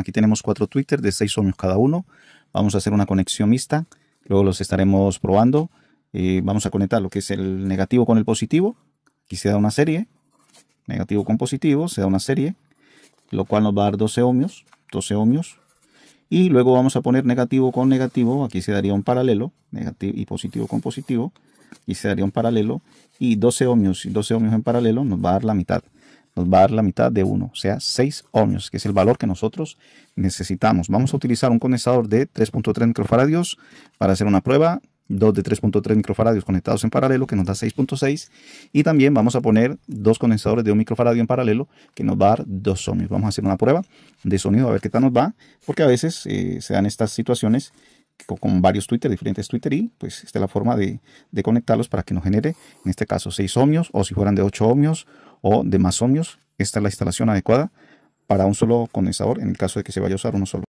Aquí tenemos cuatro Twitter de seis ohmios cada uno. Vamos a hacer una conexión mixta. Luego los estaremos probando. vamos a conectar lo que es el negativo con el positivo. Aquí se da una serie. Negativo con positivo, se da una serie. Lo cual nos va a dar 12 ohmios. 12 ohmios. Y luego vamos a poner negativo con negativo. Aquí se daría un paralelo. Negativo y positivo con positivo. Y se daría un paralelo. Y 12 ohmios y 12 ohmios en paralelo nos va a dar la mitad nos va a dar la mitad de 1, o sea, 6 ohmios, que es el valor que nosotros necesitamos. Vamos a utilizar un condensador de 3.3 microfaradios para hacer una prueba. Dos de 3.3 microfaradios conectados en paralelo, que nos da 6.6. Y también vamos a poner dos condensadores de un microfaradio en paralelo, que nos va a dar 2 ohmios. Vamos a hacer una prueba de sonido, a ver qué tal nos va, porque a veces eh, se dan estas situaciones con varios Twitter, diferentes Twitter, y pues esta es la forma de, de conectarlos para que nos genere, en este caso, 6 ohmios, o si fueran de 8 ohmios o de más ohmios, esta es la instalación adecuada para un solo condensador en el caso de que se vaya a usar uno solo.